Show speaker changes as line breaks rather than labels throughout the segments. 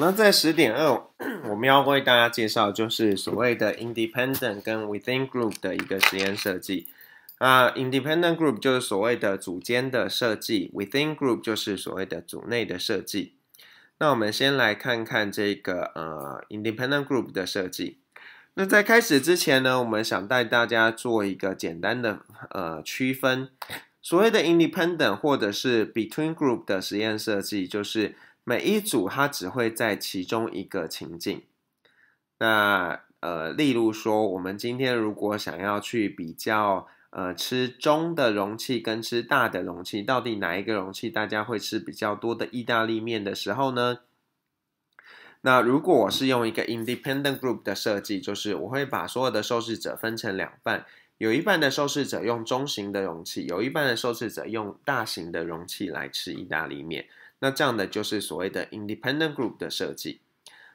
那在十点二，我们要为大家介绍就是所谓的 independent 跟 within group 的一个实验设计。啊 independent group 就是所谓的组间的设计，within group 就是所谓的组内的设计。那我们先来看看这个呃 independent group 的设计。那在开始之前呢，我们想带大家做一个简单的呃区分。所谓的 independent 或者是 between group 的实验设计，就是每一组它只会在其中一个情境，那呃，例如说，我们今天如果想要去比较呃吃中的容器跟吃大的容器，到底哪一个容器大家会吃比较多的意大利面的时候呢？那如果我是用一个 independent group 的设计，就是我会把所有的受试者分成两半，有一半的受试者用中型的容器，有一半的受试者用大型的容器来吃意大利面。那这样的就是所谓的 independent group 的设计。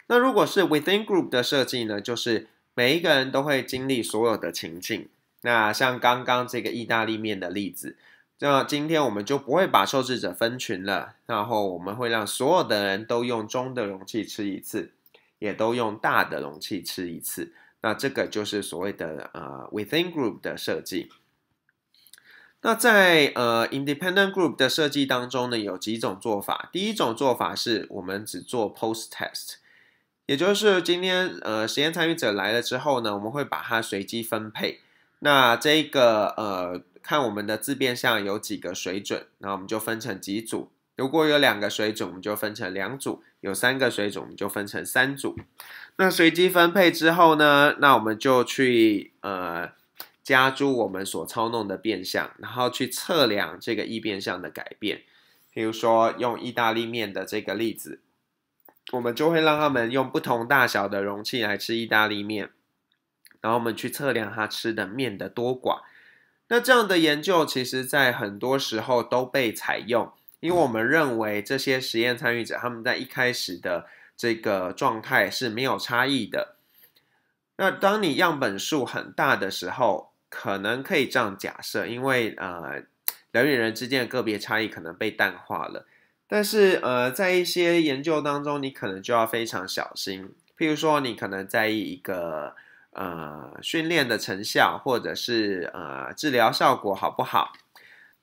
那如果是 within group 的设计呢，就是每一个人都会经历所有的情境。那像刚刚这个意大利面的例子，那今天我们就不会把受试者分群了，然后我们会让所有的人都用中的容器吃一次，也都用大的容器吃一次。那这个就是所谓的呃 within group 的设计。那在呃，independent group 的设计当中呢，有几种做法。第一种做法是我们只做 post test，也就是今天呃，实验参与者来了之后呢，我们会把它随机分配。那这个呃，看我们的自变量有几个水准，那我们就分成几组。如果有两个水准，我们就分成两组；有三个水准，我们就分成三组。那随机分配之后呢，那我们就去呃。加注我们所操弄的变相，然后去测量这个易变相的改变。比如说用意大利面的这个例子，我们就会让他们用不同大小的容器来吃意大利面，然后我们去测量他吃的面的多寡。那这样的研究其实在很多时候都被采用，因为我们认为这些实验参与者他们在一开始的这个状态是没有差异的。那当你样本数很大的时候，可能可以这样假设，因为呃，人与人之间的个别差异可能被淡化了。但是呃，在一些研究当中，你可能就要非常小心。譬如说，你可能在意一个呃训练的成效，或者是呃治疗效果好不好。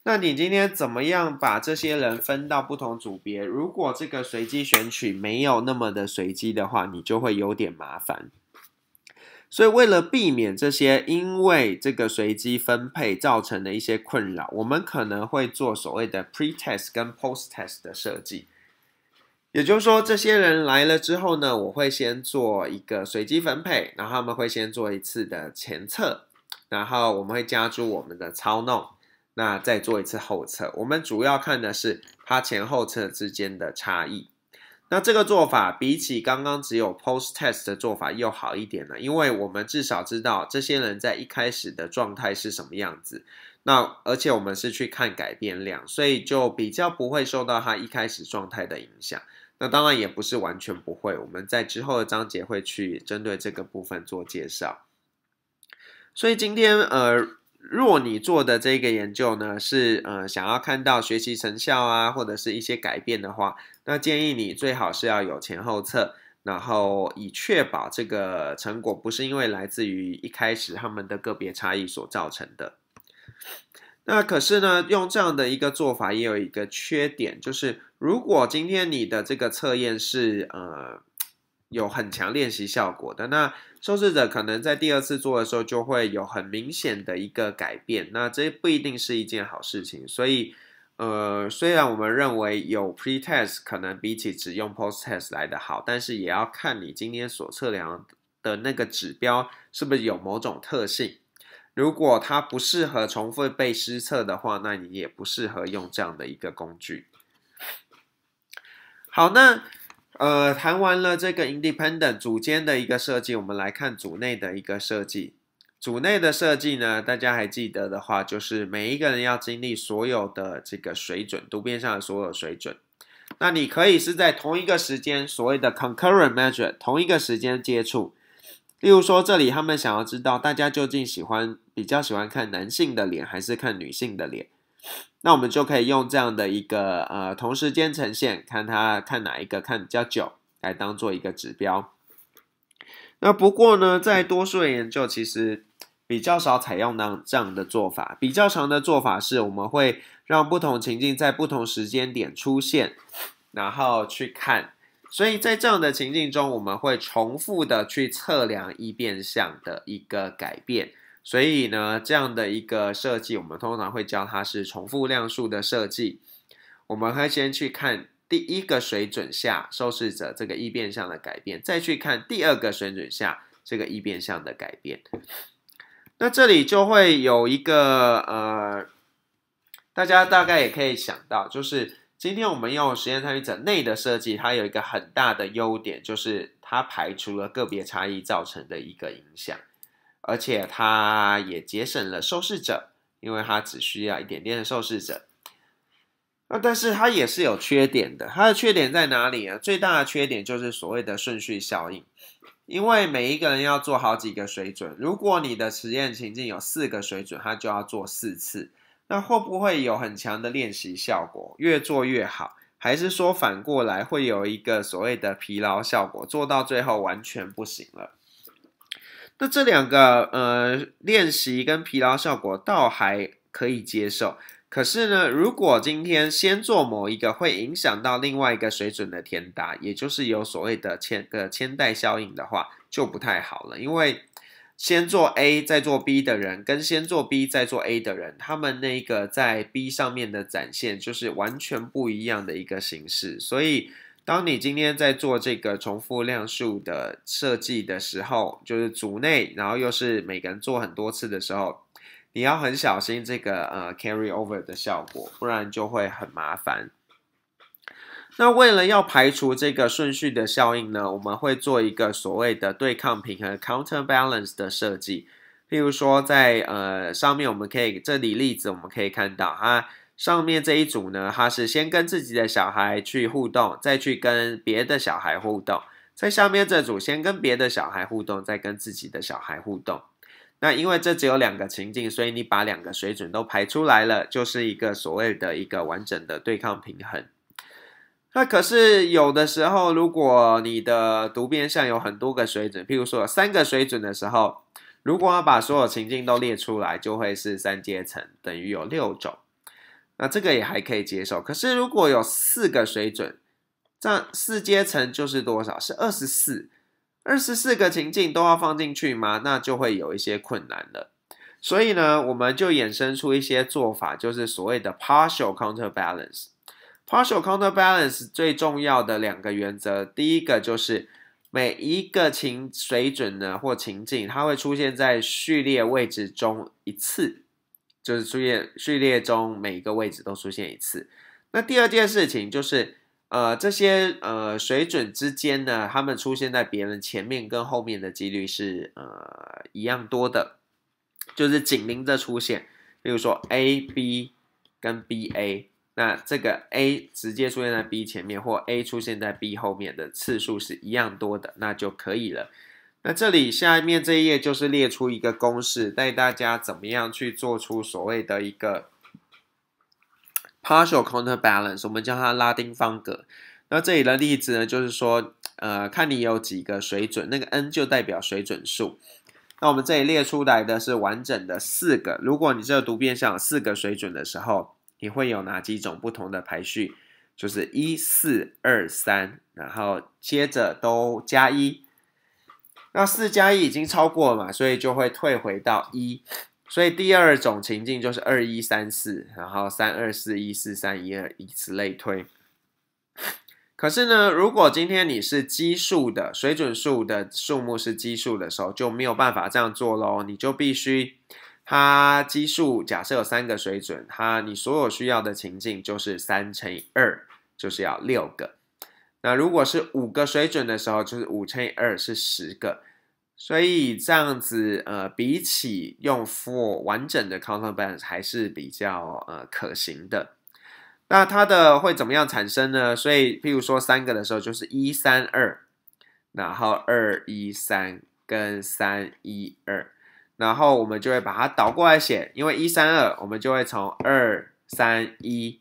那你今天怎么样把这些人分到不同组别？如果这个随机选取没有那么的随机的话，你就会有点麻烦。所以，为了避免这些因为这个随机分配造成的一些困扰，我们可能会做所谓的 pre-test 跟 post-test 的设计。也就是说，这些人来了之后呢，我会先做一个随机分配，然后他们会先做一次的前测，然后我们会加注我们的操弄，那再做一次后测。我们主要看的是它前后测之间的差异。那这个做法比起刚刚只有 post test 的做法又好一点了，因为我们至少知道这些人在一开始的状态是什么样子。那而且我们是去看改变量，所以就比较不会受到他一开始状态的影响。那当然也不是完全不会，我们在之后的章节会去针对这个部分做介绍。所以今天，呃，若你做的这个研究呢，是呃想要看到学习成效啊，或者是一些改变的话。那建议你最好是要有前后测，然后以确保这个成果不是因为来自于一开始他们的个别差异所造成的。那可是呢，用这样的一个做法也有一个缺点，就是如果今天你的这个测验是呃有很强练习效果的，那受试者可能在第二次做的时候就会有很明显的一个改变，那这不一定是一件好事情，所以。呃，虽然我们认为有 pre-test 可能比起只用 post-test 来的好，但是也要看你今天所测量的那个指标是不是有某种特性。如果它不适合重复被施测的话，那你也不适合用这样的一个工具。好，那呃，谈完了这个 independent 组间的一个设计，我们来看组内的一个设计。组内的设计呢，大家还记得的话，就是每一个人要经历所有的这个水准图边上的所有水准。那你可以是在同一个时间所谓的 concurrent measure，同一个时间接触。例如说，这里他们想要知道大家究竟喜欢比较喜欢看男性的脸还是看女性的脸，那我们就可以用这样的一个呃同时间呈现，看他看哪一个看比较久，来当做一个指标。那不过呢，在多数的研究其实。比较少采用呢这样的做法，比较长的做法是，我们会让不同情境在不同时间点出现，然后去看。所以在这样的情境中，我们会重复的去测量异变项的一个改变。所以呢，这样的一个设计，我们通常会教它是重复量数的设计。我们会先去看第一个水准下受试者这个异变项的改变，再去看第二个水准下这个异变项的改变。那这里就会有一个呃，大家大概也可以想到，就是今天我们用实验参与者内的设计，它有一个很大的优点，就是它排除了个别差异造成的一个影响，而且它也节省了受试者，因为它只需要一点点的受试者。那但是它也是有缺点的，它的缺点在哪里啊？最大的缺点就是所谓的顺序效应。因为每一个人要做好几个水准，如果你的实验情境有四个水准，他就要做四次，那会不会有很强的练习效果？越做越好，还是说反过来会有一个所谓的疲劳效果，做到最后完全不行了？那这两个呃练习跟疲劳效果倒还可以接受。可是呢，如果今天先做某一个会影响到另外一个水准的填答，也就是有所谓的千个千代效应的话，就不太好了。因为先做 A 再做 B 的人，跟先做 B 再做 A 的人，他们那个在 B 上面的展现就是完全不一样的一个形式。所以，当你今天在做这个重复量数的设计的时候，就是组内，然后又是每个人做很多次的时候。你要很小心这个呃 carry over 的效果，不然就会很麻烦。那为了要排除这个顺序的效应呢，我们会做一个所谓的对抗平衡 counter balance 的设计。譬如说，在呃上面我们可以这里例子我们可以看到哈，上面这一组呢，它是先跟自己的小孩去互动，再去跟别的小孩互动；在下面这组先跟别的小孩互动，再跟自己的小孩互动。那因为这只有两个情境，所以你把两个水准都排出来了，就是一个所谓的一个完整的对抗平衡。那可是有的时候，如果你的读边上有很多个水准，譬如说三个水准的时候，如果要把所有情境都列出来，就会是三阶层，等于有六种。那这个也还可以接受。可是如果有四个水准，这样四阶层就是多少？是二十四。二十四个情境都要放进去吗？那就会有一些困难了。所以呢，我们就衍生出一些做法，就是所谓的 partial counterbalance。partial counterbalance 最重要的两个原则，第一个就是每一个情水准呢或情境，它会出现在序列位置中一次，就是出现序列中每一个位置都出现一次。那第二件事情就是。呃，这些呃水准之间呢，他们出现在别人前面跟后面的几率是呃一样多的，就是紧邻着出现。比如说 A B 跟 B A，那这个 A 直接出现在 B 前面，或 A 出现在 B 后面的次数是一样多的，那就可以了。那这里下面这一页就是列出一个公式，带大家怎么样去做出所谓的一个。Partial counterbalance，我们叫它拉丁方格。那这里的例子呢，就是说，呃，看你有几个水准，那个 n 就代表水准数。那我们这里列出来的是完整的四个。如果你这读变有四个水准的时候，你会有哪几种不同的排序？就是一四二三，然后接着都加一。那四加一已经超过了嘛，所以就会退回到一。所以第二种情境就是二一三四，然后三二四一四三一二，以此类推。可是呢，如果今天你是奇数的水准数的数目是奇数的时候，就没有办法这样做喽。你就必须它奇数，假设有三个水准，它你所有需要的情境就是三乘以二，就是要六个。那如果是五个水准的时候，就是五乘以二是十个。所以这样子，呃，比起用 f o r 完整的 count balance 还是比较呃可行的。那它的会怎么样产生呢？所以，譬如说三个的时候，就是一三二，然后二一三跟三一二，然后我们就会把它倒过来写，因为一三二，我们就会从二三一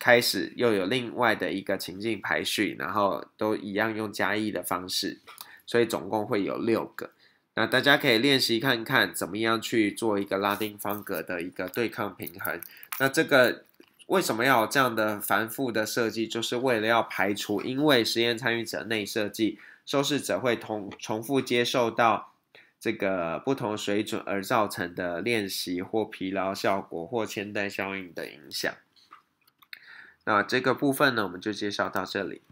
开始，又有另外的一个情境排序，然后都一样用加一的方式。所以总共会有六个，那大家可以练习看看怎么样去做一个拉丁方格的一个对抗平衡。那这个为什么要有这样的繁复的设计，就是为了要排除因为实验参与者内设计受试者会同重复接受到这个不同水准而造成的练习或疲劳效果或牵带效应的影响。那这个部分呢，我们就介绍到这里。